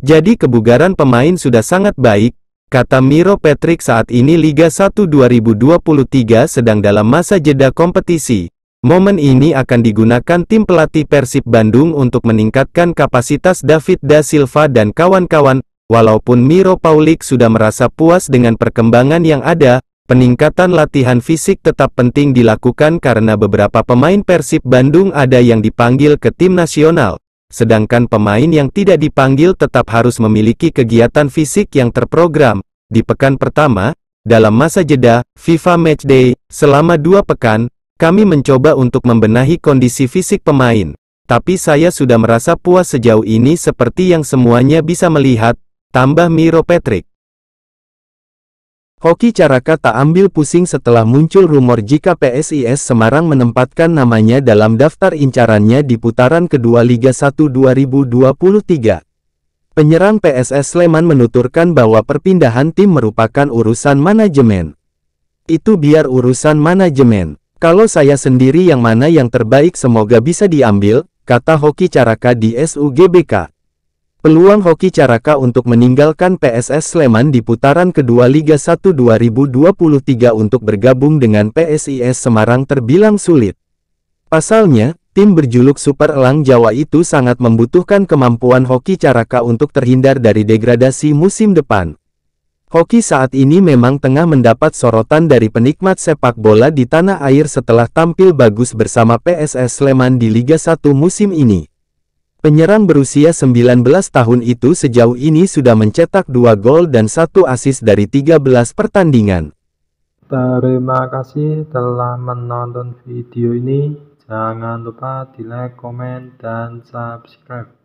Jadi kebugaran pemain sudah sangat baik, kata Miro Patrick saat ini Liga 1 2023 sedang dalam masa jeda kompetisi. Momen ini akan digunakan tim pelatih Persib Bandung untuk meningkatkan kapasitas David Da Silva dan kawan-kawan, walaupun Miro Paulik sudah merasa puas dengan perkembangan yang ada, Peningkatan latihan fisik tetap penting dilakukan karena beberapa pemain Persib Bandung ada yang dipanggil ke tim nasional sedangkan pemain yang tidak dipanggil tetap harus memiliki kegiatan fisik yang terprogram. Di pekan pertama, dalam masa jeda, FIFA Matchday, selama dua pekan, kami mencoba untuk membenahi kondisi fisik pemain. Tapi saya sudah merasa puas sejauh ini seperti yang semuanya bisa melihat, tambah Miro Patrick. Hoki Caraka tak ambil pusing setelah muncul rumor jika PSIS Semarang menempatkan namanya dalam daftar incarannya di putaran kedua Liga 1 2023. Penyerang PSS Sleman menuturkan bahwa perpindahan tim merupakan urusan manajemen. Itu biar urusan manajemen. Kalau saya sendiri yang mana yang terbaik semoga bisa diambil, kata Hoki Caraka di SUGBK. Peluang Hoki Caraka untuk meninggalkan PSS Sleman di putaran kedua Liga 1 2023 untuk bergabung dengan PSIS Semarang terbilang sulit. Pasalnya, tim berjuluk Super Elang Jawa itu sangat membutuhkan kemampuan Hoki Caraka untuk terhindar dari degradasi musim depan. Hoki saat ini memang tengah mendapat sorotan dari penikmat sepak bola di tanah air setelah tampil bagus bersama PSS Sleman di Liga 1 musim ini. Penyerang berusia 19 tahun itu sejauh ini sudah mencetak dua gol dan satu asis dari 13 pertandingan. Terima kasih telah menonton video ini. Jangan lupa di like, komen, dan subscribe.